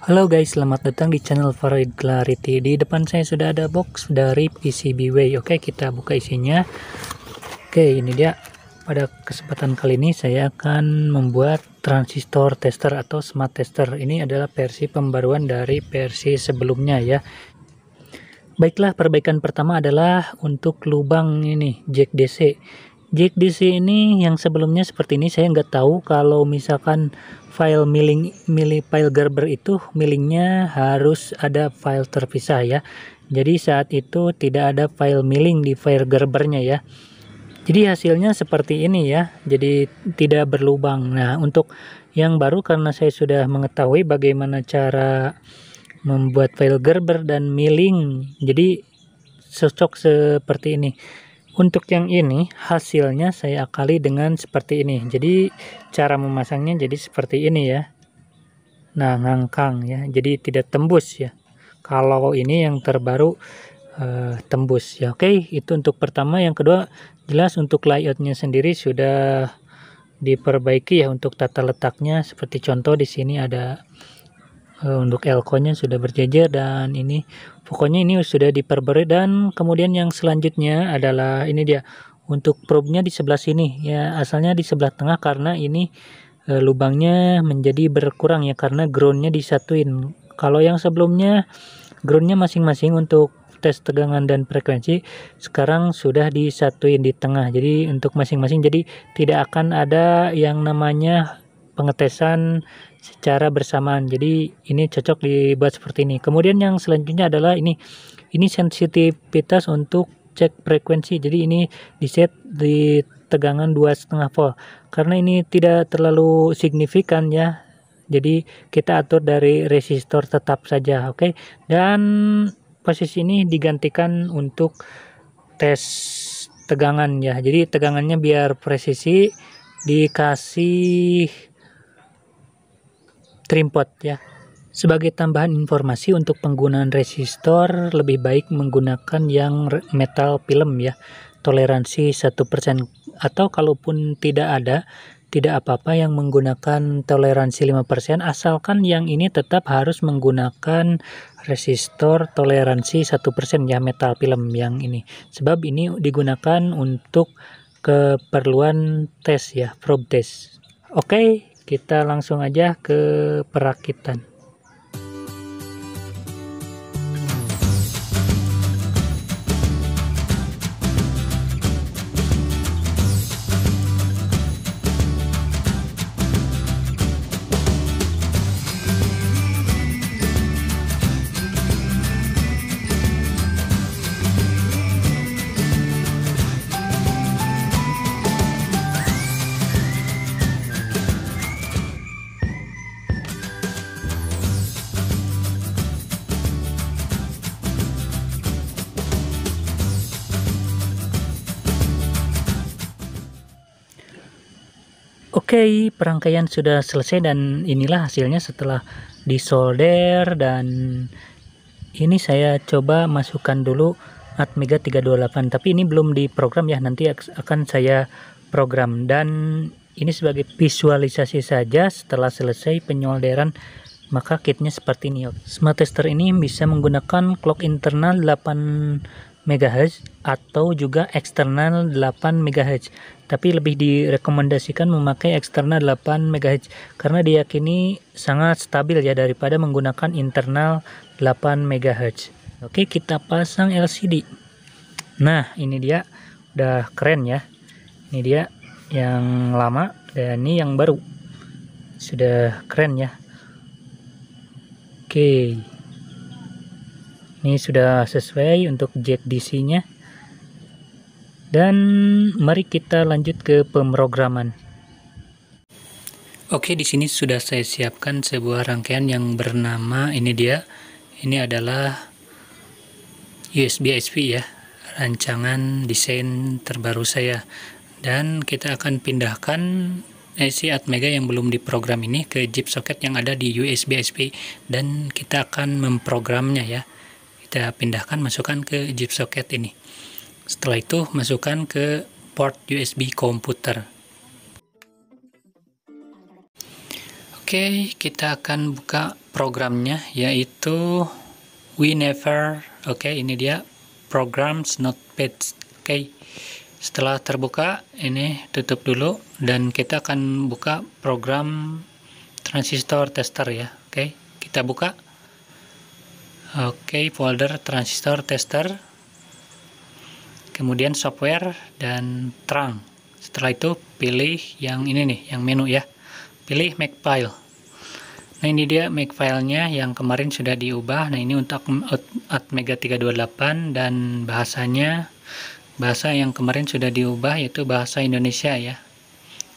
Halo guys, selamat datang di channel Farid Clarity. Di depan saya sudah ada box dari PCBWay. Oke, kita buka isinya. Oke, ini dia. Pada kesempatan kali ini saya akan membuat transistor tester atau smart tester. Ini adalah versi pembaruan dari versi sebelumnya ya. Baiklah, perbaikan pertama adalah untuk lubang ini, jack DC. Jack DC ini yang sebelumnya seperti ini saya nggak tahu kalau misalkan file milling milih file Gerber itu millingnya harus ada file terpisah ya jadi saat itu tidak ada file milling di file Gerbernya ya jadi hasilnya seperti ini ya jadi tidak berlubang nah untuk yang baru karena saya sudah mengetahui bagaimana cara membuat file Gerber dan milling jadi cocok seperti ini untuk yang ini hasilnya saya akali dengan seperti ini. Jadi cara memasangnya jadi seperti ini ya. Nah ngangkang ya. Jadi tidak tembus ya. Kalau ini yang terbaru eh, tembus ya. Oke itu untuk pertama. Yang kedua jelas untuk layoutnya sendiri sudah diperbaiki ya untuk tata letaknya. Seperti contoh di sini ada Eh, untuk elko-nya sudah berjejer dan ini pokoknya ini sudah diperbarui dan kemudian yang selanjutnya adalah ini dia untuk probe-nya di sebelah sini ya asalnya di sebelah tengah karena ini e, lubangnya menjadi berkurang ya karena ground-nya disatuin kalau yang sebelumnya ground-nya masing-masing untuk tes tegangan dan frekuensi sekarang sudah disatuin di tengah jadi untuk masing-masing jadi tidak akan ada yang namanya pengetesan secara bersamaan. Jadi ini cocok dibuat seperti ini. Kemudian yang selanjutnya adalah ini ini sensitivitas untuk cek frekuensi. Jadi ini di set di tegangan 2,5 volt. Karena ini tidak terlalu signifikan ya. Jadi kita atur dari resistor tetap saja, oke. Okay? Dan posisi ini digantikan untuk tes tegangan ya. Jadi tegangannya biar presisi dikasih trimpot ya. Sebagai tambahan informasi untuk penggunaan resistor lebih baik menggunakan yang metal film ya. Toleransi 1% atau kalaupun tidak ada tidak apa-apa yang menggunakan toleransi 5% asalkan yang ini tetap harus menggunakan resistor toleransi 1% ya metal film yang ini. Sebab ini digunakan untuk keperluan tes ya, probe test. Oke, okay, kita langsung aja ke perakitan Oke, okay, perangkaian sudah selesai dan inilah hasilnya setelah disolder dan ini saya coba masukkan dulu Atmega 328 tapi ini belum diprogram ya nanti akan saya program dan ini sebagai visualisasi saja setelah selesai penyolderan maka kitnya seperti ini smart tester ini bisa menggunakan clock internal 8 MHz atau juga eksternal 8 MHz tapi lebih direkomendasikan memakai eksternal 8 MHz karena diyakini sangat stabil ya daripada menggunakan internal 8 MHz oke kita pasang LCD nah ini dia udah keren ya ini dia yang lama dan ini yang baru sudah keren ya oke okay ini sudah sesuai untuk jack DC nya dan mari kita lanjut ke pemrograman oke di sini sudah saya siapkan sebuah rangkaian yang bernama ini dia ini adalah USB sp ya rancangan desain terbaru saya dan kita akan pindahkan eh, IC Atmega yang belum diprogram ini ke chip socket yang ada di USB SP dan kita akan memprogramnya ya kita pindahkan masukkan ke jib socket ini setelah itu masukkan ke port USB komputer oke kita akan buka programnya yaitu never oke ini dia programs notepad oke setelah terbuka ini tutup dulu dan kita akan buka program transistor tester ya oke kita buka Oke, folder transistor tester. Kemudian software dan trunk. Setelah itu pilih yang ini nih, yang menu ya. Pilih make file. Nah, ini dia make filenya yang kemarin sudah diubah. Nah, ini untuk Atmega 328 dan bahasanya bahasa yang kemarin sudah diubah yaitu bahasa Indonesia ya.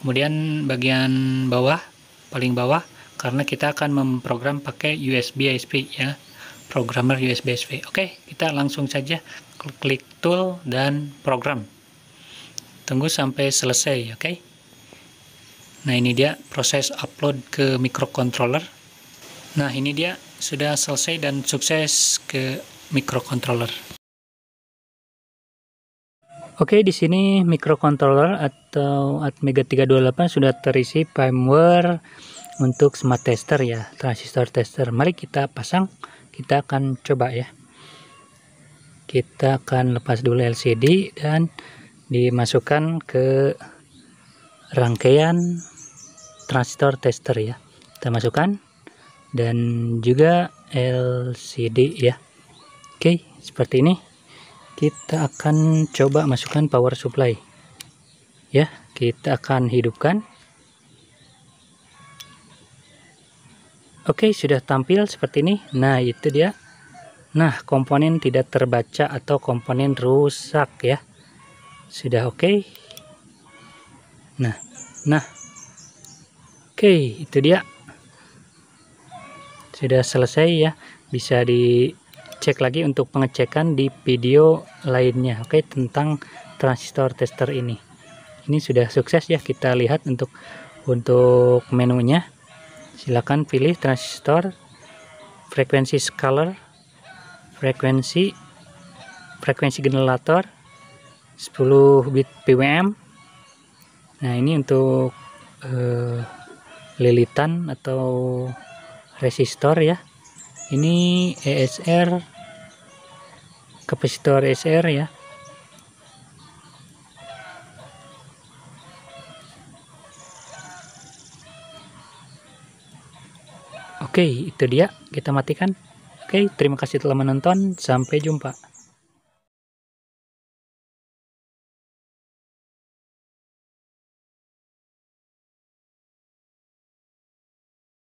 Kemudian bagian bawah, paling bawah karena kita akan memprogram pakai USB ISP ya programmer USBSV. Oke, kita langsung saja klik tool dan program. Tunggu sampai selesai, oke? Okay? Nah, ini dia proses upload ke microcontroller. Nah, ini dia sudah selesai dan sukses ke microcontroller. Oke, di sini microcontroller atau Atmega 328 sudah terisi firmware untuk smart tester ya, transistor tester. Mari kita pasang kita akan coba ya kita akan lepas dulu LCD dan dimasukkan ke rangkaian transistor tester ya kita masukkan dan juga LCD ya oke seperti ini kita akan coba masukkan power supply ya kita akan hidupkan Oke, sudah tampil seperti ini. Nah, itu dia. Nah, komponen tidak terbaca atau komponen rusak ya. Sudah oke. Nah, nah. Oke, itu dia. Sudah selesai ya. Bisa dicek lagi untuk pengecekan di video lainnya. Oke, tentang transistor tester ini. Ini sudah sukses ya. Kita lihat untuk untuk menunya silakan pilih transistor frekuensi scalar frekuensi frekuensi generator 10 bit PWM nah ini untuk eh, lilitan atau resistor ya ini ESR kapasitor ESR ya Oke, itu dia. Kita matikan. Oke, terima kasih telah menonton. Sampai jumpa.